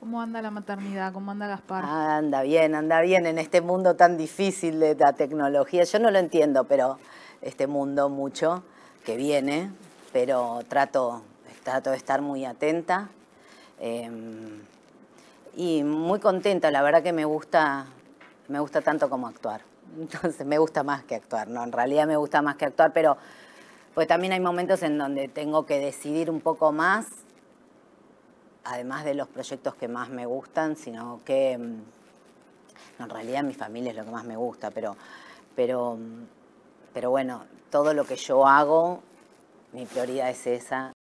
¿Cómo anda la maternidad? ¿Cómo anda Gaspar? Ah, anda bien, anda bien en este mundo tan difícil de la tecnología. Yo no lo entiendo, pero este mundo mucho que viene, pero trato, trato de estar muy atenta em, y muy contenta. La verdad que me gusta, me gusta tanto como actuar. Entonces me gusta más que actuar, ¿no? En realidad me gusta más que actuar, pero pues también hay momentos en donde tengo que decidir un poco más además de los proyectos que más me gustan, sino que, mm, en realidad mi familia es lo que más me gusta, pero, pero, mm, pero bueno, todo lo que yo hago, mi prioridad es esa